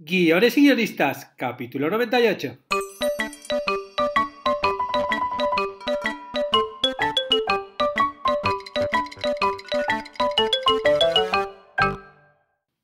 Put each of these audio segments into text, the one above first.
Guiones y guionistas, capítulo 98.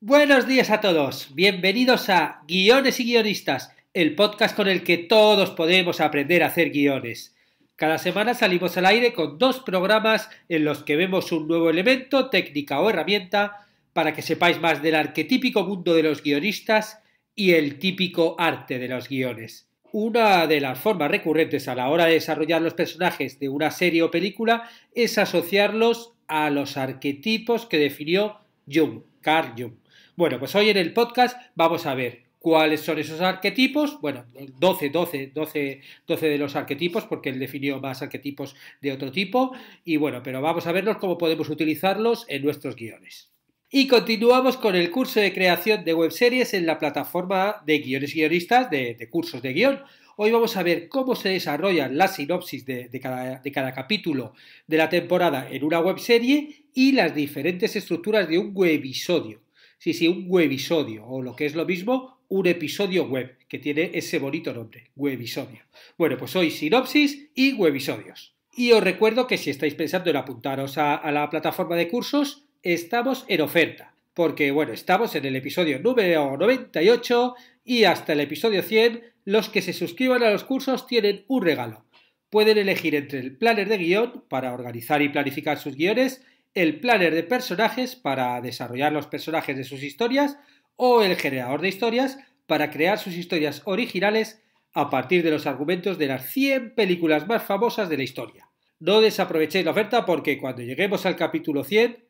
Buenos días a todos, bienvenidos a Guiones y guionistas, el podcast con el que todos podemos aprender a hacer guiones. Cada semana salimos al aire con dos programas en los que vemos un nuevo elemento, técnica o herramienta para que sepáis más del arquetípico mundo de los guionistas y el típico arte de los guiones. Una de las formas recurrentes a la hora de desarrollar los personajes de una serie o película es asociarlos a los arquetipos que definió Jung, Carl Jung. Bueno, pues hoy en el podcast vamos a ver cuáles son esos arquetipos. Bueno, 12, 12, 12, 12 de los arquetipos, porque él definió más arquetipos de otro tipo. Y bueno, pero vamos a verlos cómo podemos utilizarlos en nuestros guiones. Y continuamos con el curso de creación de webseries en la plataforma de guiones guionistas de, cursos de guión. Hoy vamos a ver cómo se desarrolla la sinopsis de, cada, capítulo de la temporada en una webserie y las diferentes estructuras de un webisodio. Sí, sí, un webisodio, o lo que es lo mismo, un episodio web, que tiene ese bonito nombre, webisodio. Bueno, pues hoy sinopsis y webisodios. Y os recuerdo que si estáis pensando en apuntaros a la plataforma de cursos, estamos en oferta, porque bueno, estamos en el episodio número 98 y hasta el episodio 100 los que se suscriban a los cursos tienen un regalo. Pueden elegir entre el planner de guión para organizar y planificar sus guiones, el planner de personajes para desarrollar los personajes de sus historias o el generador de historias para crear sus historias originales a partir de los argumentos de las 100 películas más famosas de la historia. No desaprovechéis la oferta porque cuando lleguemos al capítulo 100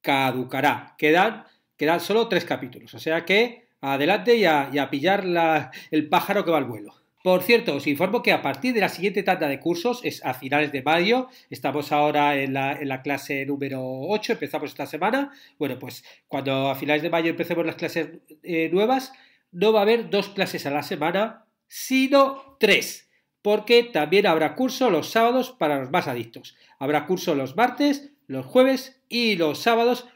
caducará. Quedan, quedan solo tres capítulos, o sea que adelante y a, pillar la, el pájaro que va al vuelo. Por cierto, os informo que a partir de la siguiente tanda de cursos, es a finales de mayo, estamos ahora en la, clase número 8, empezamos esta semana. Bueno, pues cuando a finales de mayo empecemos las clases eh, nuevas, no va a haber dos clases a la semana, sino tres, porque también habrá curso los sábados para los más adictos. Habrá curso los martes los jueves y los sábados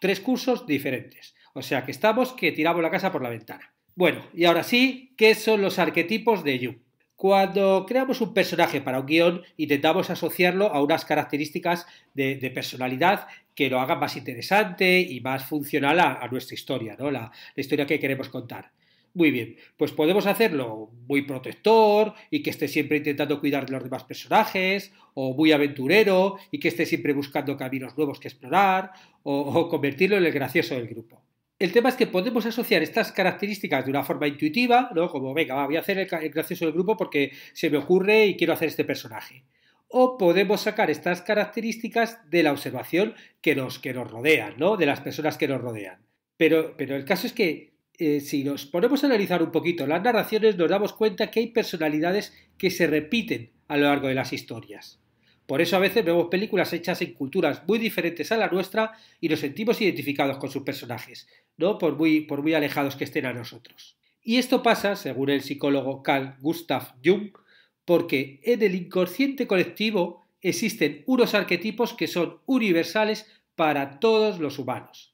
tres cursos diferentes. O sea que estamos que tiramos la casa por la ventana. Bueno, y ahora sí, ¿qué son los arquetipos de yu Cuando creamos un personaje para un guión, intentamos asociarlo a unas características de, personalidad que lo hagan más interesante y más funcional a, nuestra historia, ¿no? la, historia que queremos contar. Muy bien, pues podemos hacerlo muy protector y que esté siempre intentando cuidar de los demás personajes, o muy aventurero y que esté siempre buscando caminos nuevos que explorar, o, convertirlo en el gracioso del grupo. El tema es que podemos asociar estas características de una forma intuitiva, ¿no? Como, venga, voy a hacer el, gracioso del grupo porque se me ocurre y quiero hacer este personaje o podemos sacar estas características de la observación que nos, que nos rodean, ¿no? de las personas que nos rodean. Pero, pero el caso es que eh, si nos ponemos a analizar un poquito las narraciones, nos damos cuenta que hay personalidades que se repiten a lo largo de las historias. Por eso a veces vemos películas hechas en culturas muy diferentes a la nuestra y nos sentimos identificados con sus personajes, ¿no? por, muy, por muy alejados que estén a nosotros. Y esto pasa, según el psicólogo Carl Gustav Jung, porque en el inconsciente colectivo existen unos arquetipos que son universales para todos los humanos.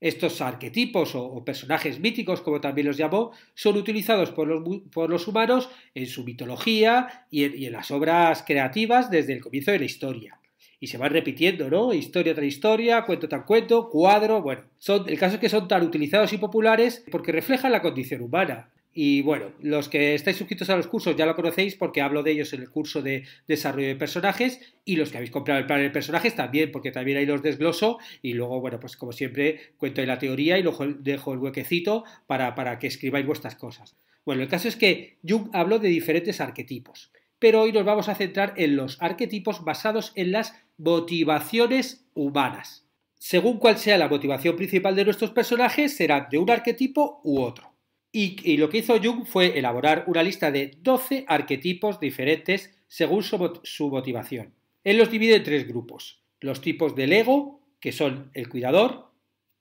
Estos arquetipos o, personajes míticos, como también los llamó, son utilizados por los, humanos en su mitología y en, las obras creativas desde el comienzo de la historia. Y se van repitiendo, ¿no? Historia tras historia, cuento tras cuento, cuadro, bueno. el caso es que son tan utilizados y populares porque reflejan la condición humana. Y bueno, los que estáis suscritos a los cursos ya lo conocéis porque hablo de ellos en el curso de desarrollo de personajes y los que habéis comprado el plan de personajes también, porque también ahí los desgloso y luego, bueno, pues como siempre cuento la teoría y luego dejo el huequecito para, para que escribáis vuestras cosas. Bueno, el caso es que Jung habló de diferentes arquetipos, pero hoy nos vamos a centrar en los arquetipos basados en las motivaciones humanas. Según cuál sea la motivación principal de nuestros personajes, será de un arquetipo u otro. Y, lo que hizo Jung fue elaborar una lista de 12 arquetipos diferentes según su, su, motivación. Él los divide en tres grupos. Los tipos del ego, que son el cuidador,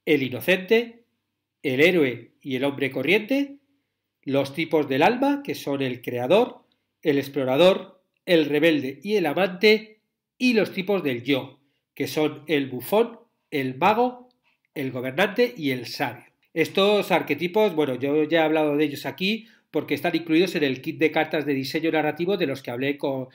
el inocente, el héroe y el hombre corriente. Los tipos del alma, que son el creador, el explorador, el rebelde y el amante. Y los tipos del yo, que son el bufón, el mago, el gobernante y el sabio. Estos arquetipos, bueno, yo ya he hablado de ellos aquí porque están incluidos en el kit de cartas de diseño narrativo de los que hablé con,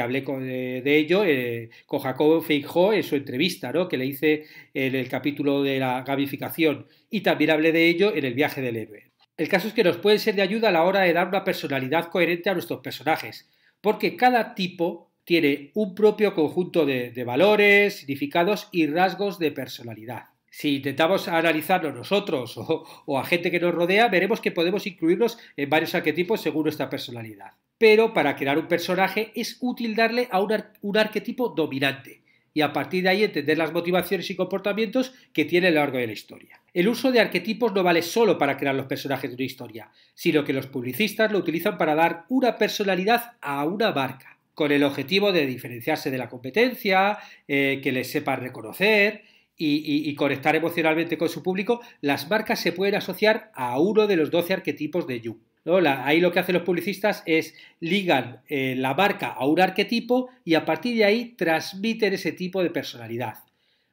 hablé eh, de, ello eh, con Jacobo Feijó en su entrevista, ¿no? que le hice en el capítulo de la gamificación y también hablé de ello en el viaje del héroe. El caso es que nos pueden ser de ayuda a la hora de dar una personalidad coherente a nuestros personajes, porque cada tipo tiene un propio conjunto de, de valores, significados y rasgos de personalidad si intentamos analizarlo nosotros o, a gente que nos rodea, veremos que podemos incluirnos en varios arquetipos según nuestra personalidad. Pero para crear un personaje es útil darle a un, arquetipo dominante y a partir de ahí entender las motivaciones y comportamientos que tiene a lo largo de la historia. El uso de arquetipos no vale solo para crear los personajes de una historia, sino que los publicistas lo utilizan para dar una personalidad a una marca, con el objetivo de diferenciarse de la competencia, eh, que les sepa reconocer, y, conectar emocionalmente con su público, las marcas se pueden asociar a uno de los 12 arquetipos de You. ahí lo que hacen los publicistas es ligan eh, la marca a un arquetipo y a partir de ahí transmiten ese tipo de personalidad.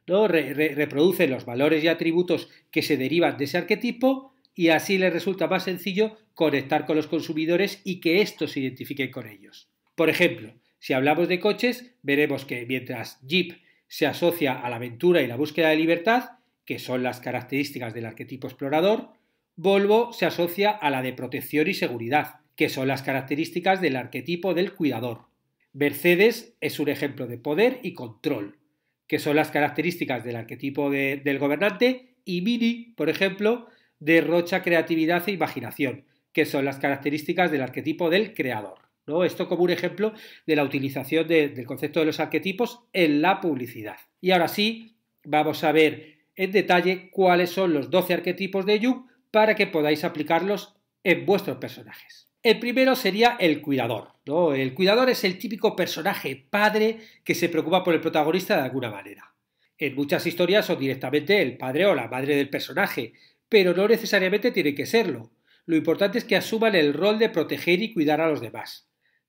¿no? reproducen los valores y atributos que se derivan de ese arquetipo y así les resulta más sencillo conectar con los consumidores y que estos se identifiquen con ellos. Por ejemplo, si hablamos de coches, veremos que mientras Jeep se asocia a la aventura y la búsqueda de libertad, que son las características del arquetipo explorador, Volvo se asocia a la de protección y seguridad, que son las características del arquetipo del cuidador. Mercedes es un ejemplo de poder y control, que son las características del arquetipo del gobernante, y Mini, por ejemplo, derrocha creatividad e imaginación, que son las características del arquetipo del creador. Esto como un ejemplo de la utilización del concepto de los arquetipos en la publicidad. Y ahora sí, vamos a ver en detalle cuáles son los 12 arquetipos de Jung para que podáis aplicarlos en vuestros personajes. El primero sería el cuidador. El cuidador es el típico personaje padre que se preocupa por el protagonista de alguna manera. En muchas historias son directamente el padre o la madre del personaje, pero no necesariamente tiene que serlo. Lo importante es que asuman el rol de proteger y cuidar a los demás.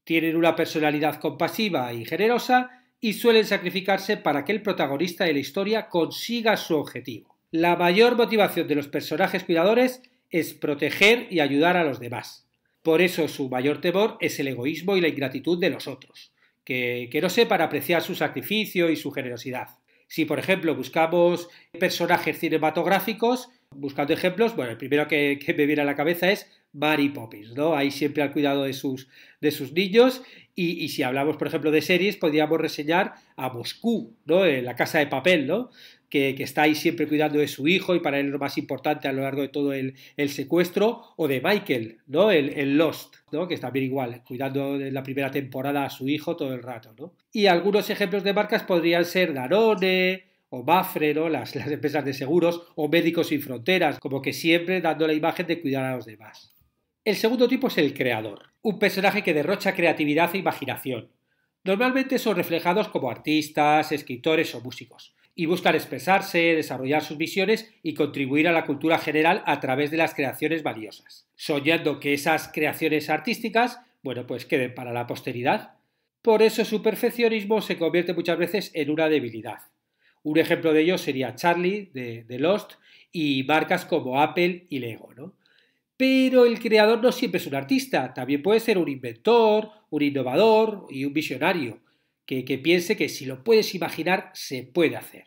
Tienen una personalidad compasiva y generosa y suelen sacrificarse para que el protagonista de la historia consiga su objetivo. La mayor motivación de los personajes cuidadores es proteger y ayudar a los demás. Por eso su mayor temor es el egoísmo y la ingratitud de los otros, que, que no sepan apreciar su sacrificio y su generosidad. Si, por ejemplo, buscamos personajes cinematográficos, Buscando ejemplos, bueno, el primero que, me viene a la cabeza es Mary Poppins, ¿no? Ahí siempre al cuidado de sus, de sus niños. Y, si hablamos, por ejemplo, de series, podríamos reseñar a Moscú, ¿no? la casa de papel, ¿no? Que, está ahí siempre cuidando de su hijo y para él lo más importante a lo largo de todo el, el secuestro, o de Michael, ¿no? El, Lost, ¿no? Que está bien igual, cuidando en la primera temporada a su hijo todo el rato, ¿no? Y algunos ejemplos de marcas podrían ser Garone o Bafrero, las, las empresas de seguros, o Médicos Sin Fronteras, como que siempre dando la imagen de cuidar a los demás. El segundo tipo es el creador, un personaje que derrocha creatividad e imaginación. Normalmente son reflejados como artistas, escritores o músicos, y buscan expresarse, desarrollar sus visiones y contribuir a la cultura general a través de las creaciones valiosas, soñando que esas creaciones artísticas, bueno, pues queden para la posteridad. Por eso su perfeccionismo se convierte muchas veces en una debilidad. Un ejemplo de ello sería Charlie de, Lost y marcas como Apple y Lego, Pero el creador no siempre es un artista, también puede ser un inventor, un innovador y un visionario, que, piense que si lo puedes imaginar, se puede hacer.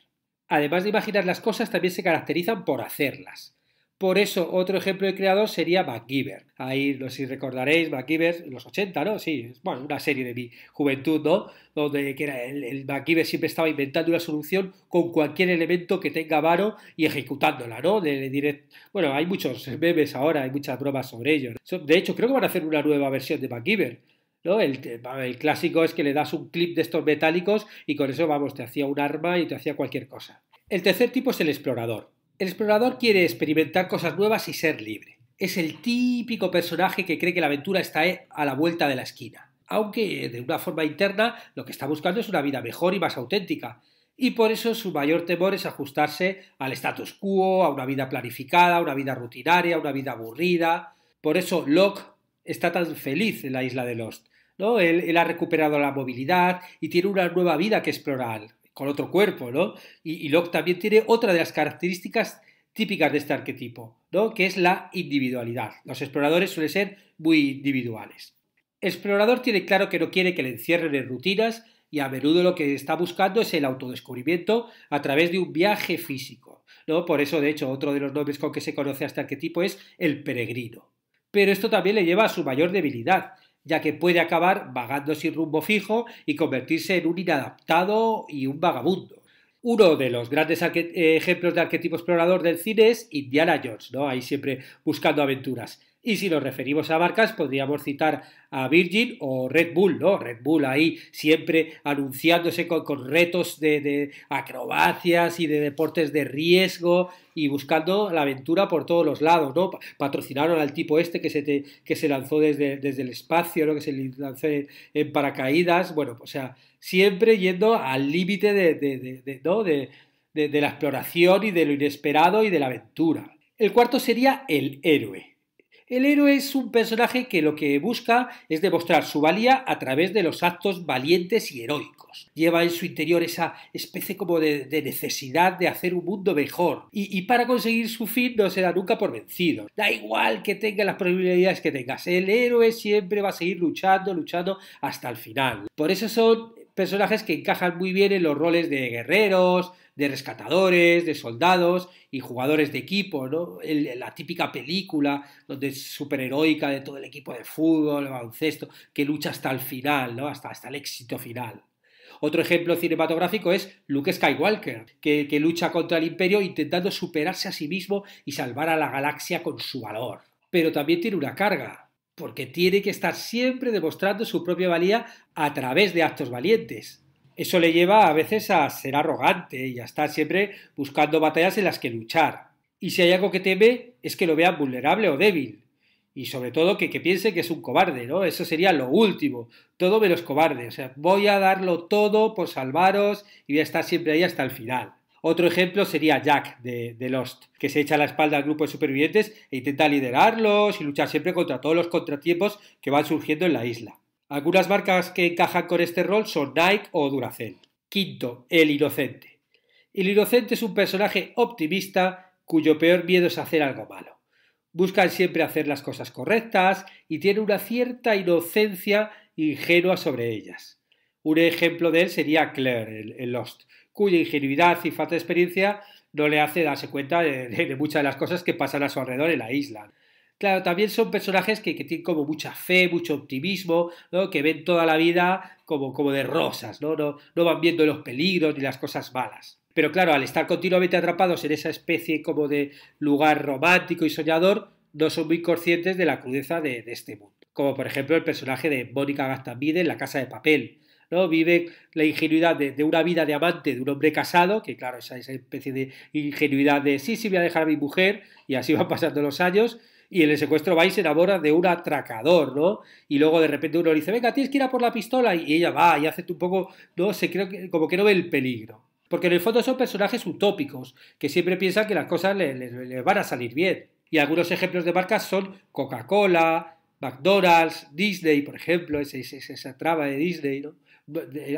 Además de imaginar las cosas, también se caracterizan por hacerlas. Por eso, otro ejemplo de creador sería MacGyver. Ahí, no sé si recordaréis, MacGyver, los 80, ¿no? Sí, bueno, una serie de mi juventud, ¿no? Donde que era el, siempre estaba inventando una solución con cualquier elemento que tenga varo y ejecutándola, ¿no? De, Bueno, hay muchos memes ahora, hay muchas bromas sobre ello. De hecho, creo que van a hacer una nueva versión de MacGyver. ¿no? El, el, clásico es que le das un clip de estos metálicos y con eso, vamos, te hacía un arma y te hacía cualquier cosa. El tercer tipo es el explorador. El explorador quiere experimentar cosas nuevas y ser libre. Es el típico personaje que cree que la aventura está a la vuelta de la esquina, aunque de una forma interna lo que está buscando es una vida mejor y más auténtica, y por eso su mayor temor es ajustarse al status quo, a una vida planificada, a una vida rutinaria, a una vida aburrida. Por eso Locke está tan feliz en la isla de Lost. ¿no? él ha recuperado la movilidad y tiene una nueva vida que explorar, con otro cuerpo, ¿no? Y, Locke también tiene otra de las características típicas de este arquetipo, ¿no? que es la individualidad. Los exploradores suelen ser muy individuales. El explorador tiene claro que no quiere que le encierren en rutinas y a menudo lo que está buscando es el autodescubrimiento a través de un viaje físico. ¿no? Por eso, de hecho, otro de los nombres con que se conoce a este arquetipo es el peregrino. Pero esto también le lleva a su mayor debilidad, ya que puede acabar vagando sin rumbo fijo y convertirse en un inadaptado y un vagabundo. Uno de los grandes eh, ejemplos de arquetipo explorador del cine es Indiana Jones, ¿no? Ahí siempre buscando aventuras. Y si nos referimos a marcas, podríamos citar a Virgin o Red Bull, ¿no? Red Bull ahí siempre anunciándose con, retos de, acrobacias y de deportes de riesgo y buscando la aventura por todos los lados, ¿no? Patrocinaron al tipo este que se, que se lanzó desde, desde el espacio, ¿no? Que se lanzó en paracaídas, bueno, pues, o sea, siempre yendo al límite de, de la exploración y de lo inesperado y de la aventura. El cuarto sería el héroe. El héroe es un personaje que lo que busca es demostrar su valía a través de los actos valientes y heroicos. Lleva en su interior esa especie como de, necesidad de hacer un mundo mejor y, para conseguir su fin no se da nunca por vencido. Da igual que tenga las probabilidades que tengas, el héroe siempre va a seguir luchando, luchando hasta el final. Por eso son personajes que encajan muy bien en los roles de guerreros, de rescatadores, de soldados y jugadores de equipo, la típica película donde es superheroica de todo el equipo de fútbol, baloncesto, que lucha hasta el final, Hasta, el éxito final. Otro ejemplo cinematográfico es Luke Skywalker, que lucha contra el imperio intentando superarse a sí mismo y salvar a la galaxia con su valor. Pero también tiene una carga, porque tiene que estar siempre demostrando su propia valía a través de actos valientes. Eso le lleva a veces a ser arrogante y a estar siempre buscando batallas en las que luchar. Y si hay algo que teme es que lo vean vulnerable o débil. Y sobre todo que, que piense que es un cobarde, ¿no? Eso sería lo último, todo menos cobarde. O sea, voy a darlo todo por salvaros y voy a estar siempre ahí hasta el final. Otro ejemplo sería Jack de, Lost, que se echa a la espalda al grupo de supervivientes e intenta liderarlos y luchar siempre contra todos los contratiempos que van surgiendo en la isla. Algunas marcas que encajan con este rol son Nike o Duracell. Quinto, el inocente. El inocente es un personaje optimista cuyo peor miedo es hacer algo malo. Buscan siempre hacer las cosas correctas y tiene una cierta inocencia ingenua sobre ellas. Un ejemplo de él sería Claire en Lost, cuya ingenuidad y falta de experiencia no le hace darse cuenta de, muchas de las cosas que pasan a su alrededor en la isla. Claro, también son personajes que, tienen como mucha fe, mucho optimismo, que ven toda la vida como, como de rosas, ¿no? ¿no? van viendo los peligros ni las cosas malas. Pero claro, al estar continuamente atrapados en esa especie como de lugar romántico y soñador, no son muy conscientes de la crudeza de, de este mundo. Como por ejemplo el personaje de Mónica Gastambide en La Casa de Papel, Vive la ingenuidad de, una vida de amante de un hombre casado, que claro, esa, esa especie de ingenuidad de sí, sí, voy a dejar a mi mujer, y así van pasando los años, y en el secuestro va y se enamora de un atracador, ¿no? Y luego de repente uno dice, venga, tienes que ir a por la pistola, y ella va y hace un poco, no sé, creo que, como que no ve el peligro. Porque en el fondo son personajes utópicos, que siempre piensan que las cosas les van a salir bien. Y algunos ejemplos de marcas son Coca-Cola, McDonald's, Disney, por ejemplo, esa, traba de Disney, ¿no?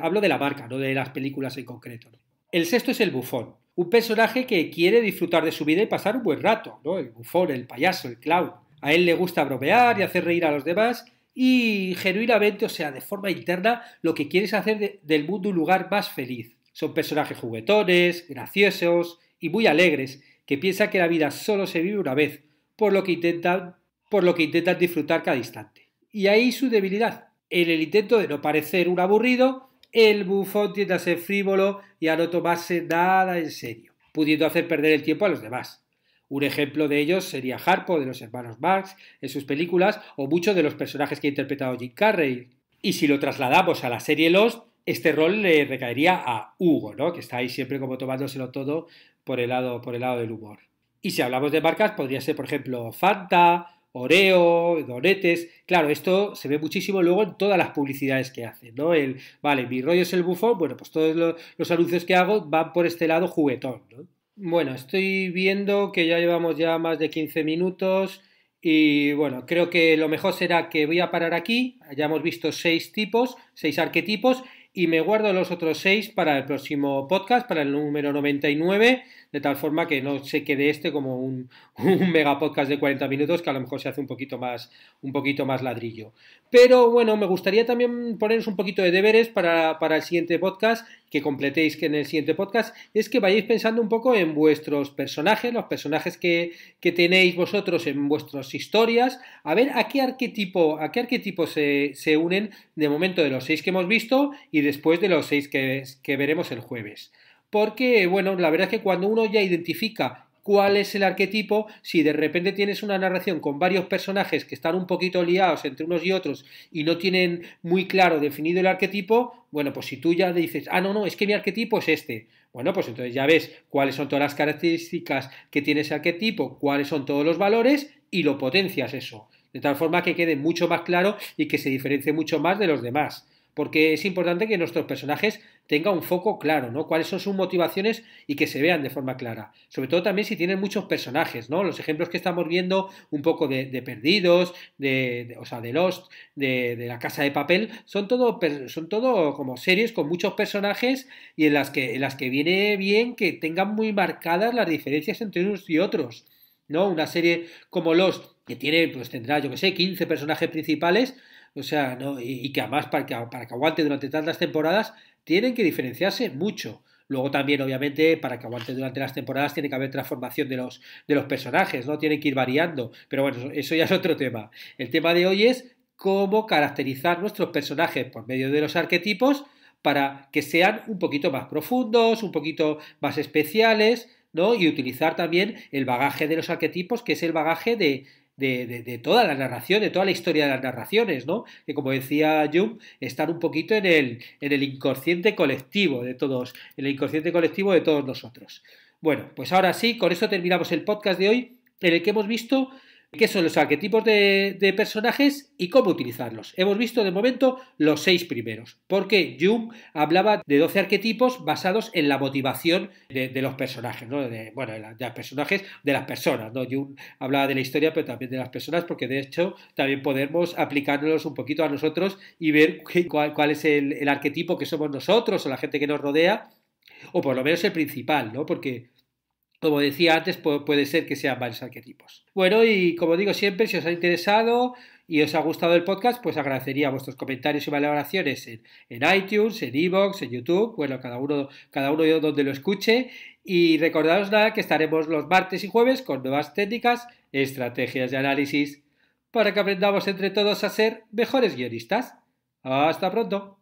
Hablo de la marca, no de las películas en concreto. El sexto es el bufón, un personaje que quiere disfrutar de su vida y pasar un buen rato, ¿no? El bufón, el payaso, el clown. A él le gusta bromear y hacer reír a los demás y genuinamente, o sea, de forma interna, lo que quiere es hacer del mundo un lugar más feliz. Son personajes juguetones, graciosos y muy alegres, que piensan que la vida solo se vive una vez, por lo que intentan, por lo que intentan disfrutar cada instante. Y ahí su debilidad, en el intento de no parecer un aburrido, el bufón tiende a ser frívolo y a no tomarse nada en serio, pudiendo hacer perder el tiempo a los demás. Un ejemplo de ellos sería Harpo de los hermanos Marx en sus películas o muchos de los personajes que ha interpretado Jim Carrey. Y si lo trasladamos a la serie Lost, este rol le recaería a Hugo, ¿no? que está ahí siempre como tomándoselo todo por el lado, por el lado del humor. Y si hablamos de marcas, podría ser, por ejemplo, Fanta, Oreo, Donetes. Claro, esto se ve muchísimo luego en todas las publicidades que hacen, ¿no? vale, mi rollo es el bufón, bueno, pues todos los, anuncios que hago van por este lado juguetón, Bueno, estoy viendo que ya llevamos ya más de 15 minutos y bueno, creo que lo mejor será que voy a parar aquí. Ya hemos visto seis tipos, seis arquetipos y me guardo los otros seis para el próximo podcast, para el número 99 de tal forma que no se quede este como un, mega podcast de 40 minutos que a lo mejor se hace un poquito más, un poquito más ladrillo. Pero bueno, me gustaría también poneros un poquito de deberes para, para el siguiente podcast, que completéis que en el siguiente podcast, es que vayáis pensando un poco en vuestros personajes, los personajes que, que tenéis vosotros en vuestras historias, a ver a qué arquetipo, a qué arquetipo se, unen de momento de los seis que hemos visto y después de los seis que veremos el jueves porque, bueno, la verdad es que cuando uno ya identifica cuál es el arquetipo, si de repente tienes una narración con varios personajes que están un poquito liados entre unos y otros y no tienen muy claro definido el arquetipo, bueno, pues si tú ya dices, ah, no, no, es que mi arquetipo es este, bueno, pues entonces ya ves cuáles son todas las características que tiene ese arquetipo, cuáles son todos los valores y lo potencias eso. De tal forma que quede mucho más claro y que se diferencie mucho más de los demás porque es importante que nuestros personajes tengan un foco claro, ¿no? Cuáles son sus motivaciones y que se vean de forma clara. Sobre todo también si tienen muchos personajes, ¿no? Los ejemplos que estamos viendo un poco de, Perdidos, de, o sea, de Lost, de, La Casa de Papel, son todo, son todo como series con muchos personajes y en las, que, en las que viene bien que tengan muy marcadas las diferencias entre unos y otros, ¿no? Una serie como Lost, que tiene, pues tendrá, yo que sé, 15 personajes principales, o sea, ¿no? y, que además para que, para aguante durante tantas temporadas, tienen que diferenciarse mucho. Luego también, obviamente, para que aguante durante las temporadas tiene que haber transformación de los, de los personajes, ¿no? Tienen que ir variando. Pero bueno, eso ya es otro tema. El tema de hoy es cómo caracterizar nuestros personajes por medio de los arquetipos para que sean un poquito más profundos, un poquito más especiales, ¿no? Y utilizar también el bagaje de los arquetipos, que es el bagaje de, de, toda la narración, de toda la historia de las narraciones, ¿no? Que como decía Jung, están un poquito en el, en el inconsciente colectivo de todos, en el inconsciente colectivo de todos nosotros. Bueno, pues ahora sí, con esto terminamos el podcast de hoy, en el que hemos visto qué son los arquetipos de, personajes y cómo utilizarlos. Hemos visto de momento los seis primeros, porque Jung hablaba de 12 arquetipos basados en la motivación de, los personajes, ¿no? de, bueno, de, personajes de las personas. ¿no? Jung hablaba de la historia, pero también de las personas, porque de hecho también podemos aplicárnoslos un poquito a nosotros y ver cuál, es el, el arquetipo que somos nosotros o la gente que nos rodea, o por lo menos el principal, ¿no? porque como decía antes, puede ser que sean varios arquetipos. Bueno, y como digo siempre, si os ha interesado y os ha gustado el podcast, pues agradecería vuestros comentarios y valoraciones en, iTunes, en iVoox, en YouTube, bueno, cada uno, cada uno donde lo escuche. Y recordaros nada que estaremos los martes y jueves con nuevas técnicas, estrategias de análisis, para que aprendamos entre todos a ser mejores guionistas. Hasta pronto.